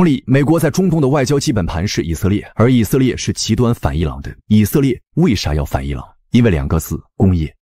同理，美国在中东的外交基本盘是以色列，而以色列是极端反伊朗的。以色列为啥要反伊朗？因为两个字：工业。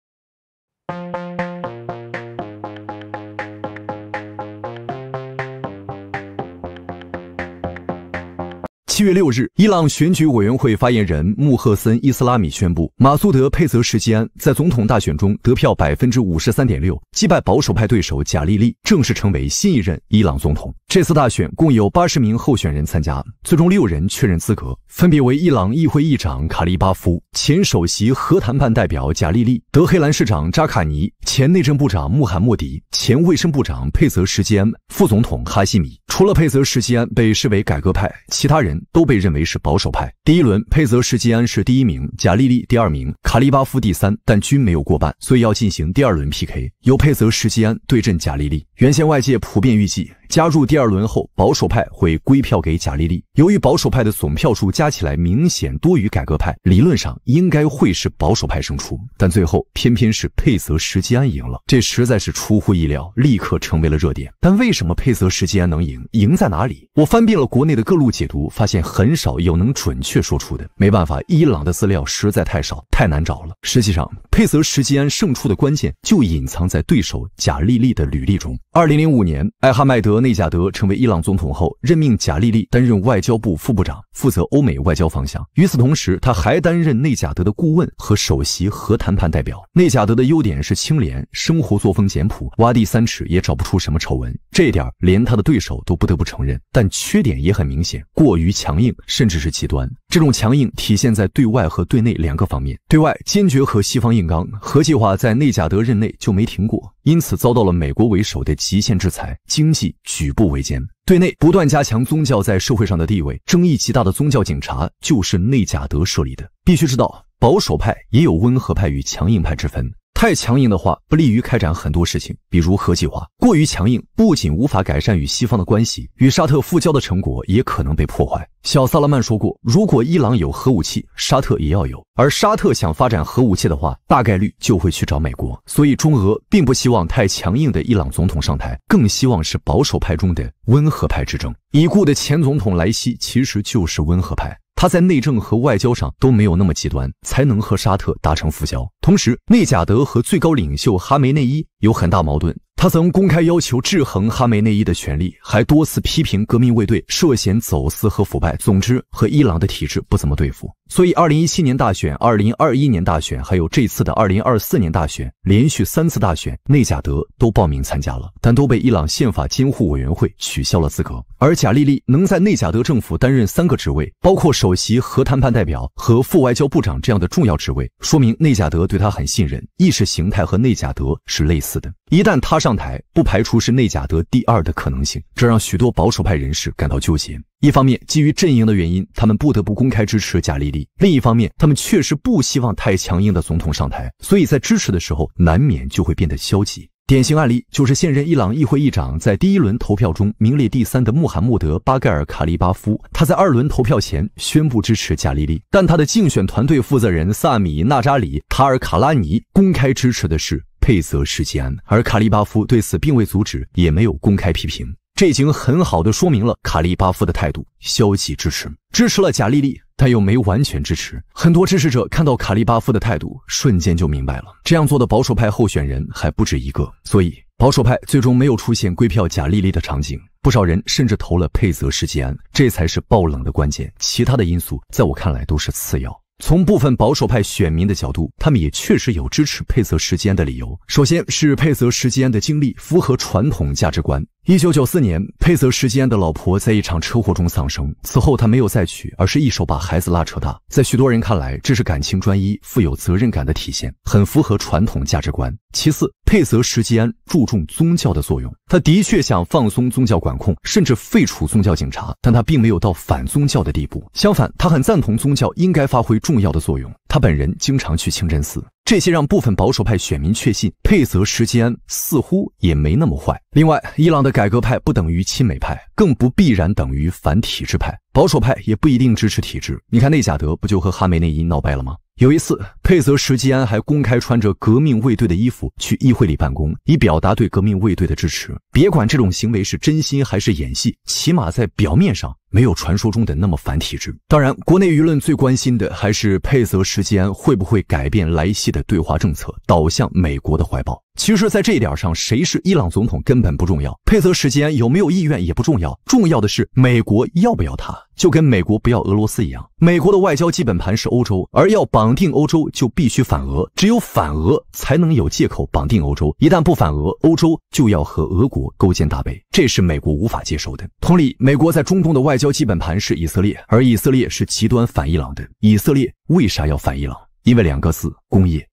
七月六日，伊朗选举委员会发言人穆赫森·伊斯拉米宣布，马苏德·佩泽什基安在总统大选中得票百分之五十三点六，击败保守派对手贾利利，正式成为新一任伊朗总统。这次大选共有八十名候选人参加，最终六人确认资格，分别为伊朗议会议长卡利巴夫、前首席核谈判代表贾利利、德黑兰市长扎卡尼、前内政部长穆罕默迪、前卫生部长佩泽什基安、副总统哈希米。除了佩泽什基安被视为改革派，其他人。都被认为是保守派。第一轮，佩泽什基安是第一名，贾丽丽第二名，卡利巴夫第三，但均没有过半，所以要进行第二轮 PK，由佩泽什基安对阵贾丽丽。原先外界普遍预计，加入第二轮后保守派会归票给贾丽丽。由于保守派的总票数加起来明显多于改革派，理论上应该会是保守派胜出。但最后偏偏是佩泽什基安赢了，这实在是出乎意料，立刻成为了热点。但为什么佩泽什基安能赢？赢在哪里？我翻遍了国内的各路解读，发现很少有能准确说出的。没办法，伊朗的资料实在太少，太难找了。实际上，佩泽什基安胜出的关键就隐藏在对手贾丽丽的履历中。二零零五年，艾哈迈德内贾德成为伊朗总统后，任命贾利利担任外交部副部长，负责欧美外交方向。与此同时，他还担任内贾德的顾问和首席核谈判代表。内贾德的优点是清廉，生活作风简朴，挖地三尺也找不出什么丑闻，这一点连他的对手都不得不承认。但缺点也很明显，过于强硬，甚至是极端。这种强硬体现在对外和对内两个方面。对外，坚决和西方硬刚，核计划在内贾德任内就没停过，因此遭到了美国为首的。极限制裁，经济举步维艰。对内不断加强宗教在社会上的地位，争议极大的宗教警察就是内贾德设立的。必须知道，保守派也有温和派与强硬派之分。太强硬的话，不利于开展很多事情，比如核计划。过于强硬，不仅无法改善与西方的关系，与沙特复交的成果也可能被破坏。小萨拉曼说过，如果伊朗有核武器，沙特也要有。而沙特想发展核武器的话，大概率就会去找美国。所以，中俄并不希望太强硬的伊朗总统上台，更希望是保守派中的温和派之争。已故的前总统莱西其实就是温和派。他在内政和外交上都没有那么极端，才能和沙特达成复交。同时，内贾德和最高领袖哈梅内伊有很大矛盾。他曾公开要求制衡哈梅内伊的权利，还多次批评革命卫队涉嫌走私和腐败。总之，和伊朗的体制不怎么对付。所以，二零一七年大选、二零二一年大选，还有这次的二零二四年大选，连续三次大选，内贾德都报名参加了，但都被伊朗宪法监护委员会取消了资格。而贾利利能在内贾德政府担任三个职位，包括首席核谈判代表和副外交部长这样的重要职位，说明内贾德对他很信任。意识形态和内贾德是类似的。一旦他上台，不排除是内贾德第二的可能性，这让许多保守派人士感到纠结。一方面，基于阵营的原因，他们不得不公开支持贾丽丽；另一方面，他们确实不希望太强硬的总统上台，所以在支持的时候，难免就会变得消极。典型案例就是现任伊朗议会议长，在第一轮投票中名列第三的穆罕默德·巴盖尔·卡利巴夫，他在二轮投票前宣布支持贾利利，但他的竞选团队负责人萨米·纳扎里塔尔卡拉尼公开支持的是佩泽什吉安，而卡利巴夫对此并未阻止，也没有公开批评。这已经很好的说明了卡利巴夫的态度：消极支持，支持了贾丽丽，但又没完全支持。很多支持者看到卡利巴夫的态度，瞬间就明白了，这样做的保守派候选人还不止一个。所以保守派最终没有出现归票贾丽丽的场景，不少人甚至投了佩泽什基安，这才是爆冷的关键。其他的因素在我看来都是次要。从部分保守派选民的角度，他们也确实有支持佩泽什基安的理由。首先是佩泽什基安的经历符合传统价值观。一九九四年，佩泽什基安的老婆在一场车祸中丧生。此后，他没有再娶，而是一手把孩子拉扯大。在许多人看来，这是感情专一、富有责任感的体现，很符合传统价值观。其次，佩泽什基安注重宗教的作用，他的确想放松宗教管控，甚至废除宗教警察，但他并没有到反宗教的地步。相反，他很赞同宗教应该发挥重要的作用。他本人经常去清真寺，这些让部分保守派选民确信佩泽什基安似乎也没那么坏。另外，伊朗的改革派不等于亲美派，更不必然等于反体制派。保守派也不一定支持体制。你看内贾德不就和哈梅内伊闹掰了吗？有一次，佩泽什基安还公开穿着革命卫队的衣服去议会里办公，以表达对革命卫队的支持。别管这种行为是真心还是演戏，起码在表面上。没有传说中的那么反体制。当然，国内舆论最关心的还是佩泽时间会不会改变莱西的对华政策，倒向美国的怀抱。其实，在这一点上，谁是伊朗总统根本不重要，佩泽时间有没有意愿也不重要。重要的是美国要不要他，就跟美国不要俄罗斯一样。美国的外交基本盘是欧洲，而要绑定欧洲，就必须反俄。只有反俄才能有借口绑定欧洲。一旦不反俄，欧洲就要和俄国勾肩搭背，这是美国无法接受的。同理，美国在中东的外外交基本盘是以色列，而以色列是极端反伊朗的。以色列为啥要反伊朗？因为两个字：工业。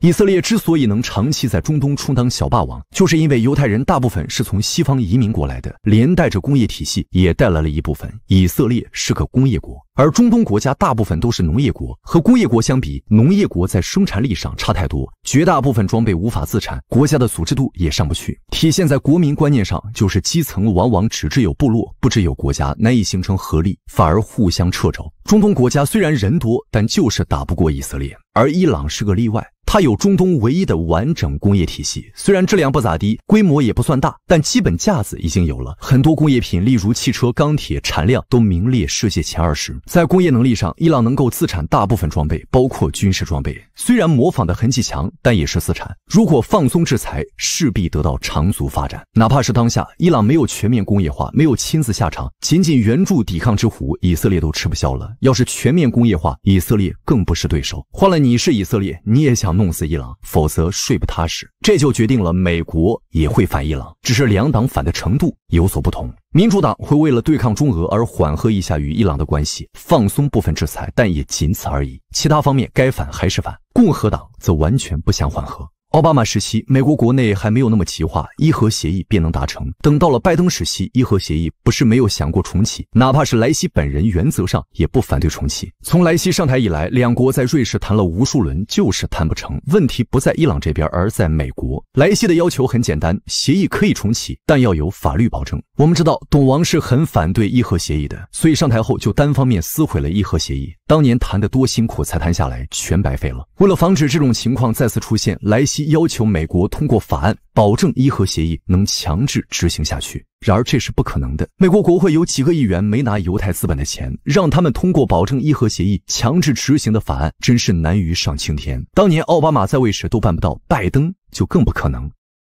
以色列之所以能长期在中东充当小霸王，就是因为犹太人大部分是从西方移民过来的，连带着工业体系也带来了一部分。以色列是个工业国，而中东国家大部分都是农业国。和工业国相比，农业国在生产力上差太多，绝大部分装备无法自产，国家的组织度也上不去。体现在国民观念上，就是基层往往只知有部落，不知有国家，难以形成合力，反而互相掣肘。中东国家虽然人多，但就是打不过以色列，而伊朗是个例外。它有中东唯一的完整工业体系，虽然质量不咋地，规模也不算大，但基本架子已经有了。很多工业品，例如汽车、钢铁，产量都名列世界前二十。在工业能力上，伊朗能够自产大部分装备，包括军事装备。虽然模仿的痕迹强，但也是自产。如果放松制裁，势必得到长足发展。哪怕是当下，伊朗没有全面工业化，没有亲自下场，仅仅援助抵抗之虎，以色列都吃不消了。要是全面工业化，以色列更不是对手。换了你是以色列，你也想。弄死伊朗，否则睡不踏实。这就决定了美国也会反伊朗，只是两党反的程度有所不同。民主党会为了对抗中俄而缓和一下与伊朗的关系，放松部分制裁，但也仅此而已，其他方面该反还是反。共和党则完全不想缓和。奥巴马时期，美国国内还没有那么极化，伊核协议便能达成。等到了拜登时期，伊核协议不是没有想过重启，哪怕是莱西本人原则上也不反对重启。从莱西上台以来，两国在瑞士谈了无数轮，就是谈不成。问题不在伊朗这边，而在美国。莱西的要求很简单：协议可以重启，但要有法律保证。我们知道，懂王是很反对伊核协议的，所以上台后就单方面撕毁了伊核协议。当年谈得多辛苦才谈下来，全白费了。为了防止这种情况再次出现，莱西。要求美国通过法案，保证伊核协议能强制执行下去。然而这是不可能的。美国国会有几个议员没拿犹太资本的钱，让他们通过保证伊核协议强制执行的法案，真是难于上青天。当年奥巴马在位时都办不到，拜登就更不可能。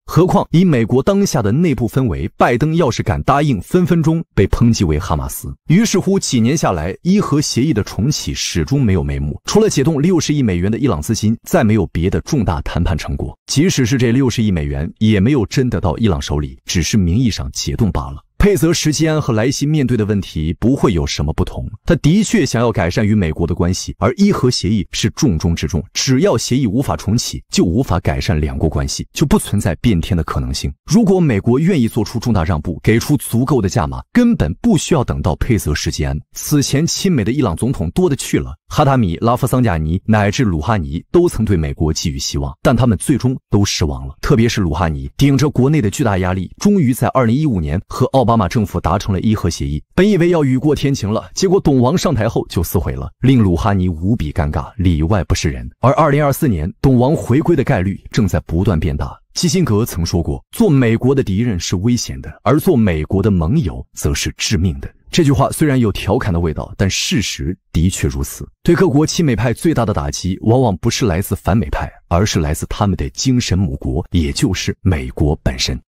何况以美国当下的内部氛围，拜登要是敢答应，分分钟被抨击为哈马斯。于是乎，几年下来，伊核协议的重启始终没有眉目，除了解冻六十亿美元的伊朗资金，再没有别的重大谈判成果。即使是这六十亿美元，也没有真得到伊朗手里，只是名义上解冻罢了。佩泽什基安和莱西面对的问题不会有什么不同。他的确想要改善与美国的关系，而伊核协议是重中之重。只要协议无法重启，就无法改善两国关系，就不存在变天的可能性。如果美国愿意做出重大让步，给出足够的价码，根本不需要等到佩泽什基安。此前亲美的伊朗总统多的去了，哈达米、拉夫桑贾尼乃至鲁哈尼都曾对美国寄予希望，但他们最终都失望了。特别是鲁哈尼，顶着国内的巨大压力，终于在2015年和奥巴巴马政府达成了伊核协议，本以为要雨过天晴了，结果懂王上台后就撕毁了，令鲁哈尼无比尴尬，里外不是人。而二零二四年懂王回归的概率正在不断变大。基辛格曾说过：“做美国的敌人是危险的，而做美国的盟友则是致命的。”这句话虽然有调侃的味道，但事实的确如此。对各国亲美派最大的打击，往往不是来自反美派，而是来自他们的精神母国，也就是美国本身。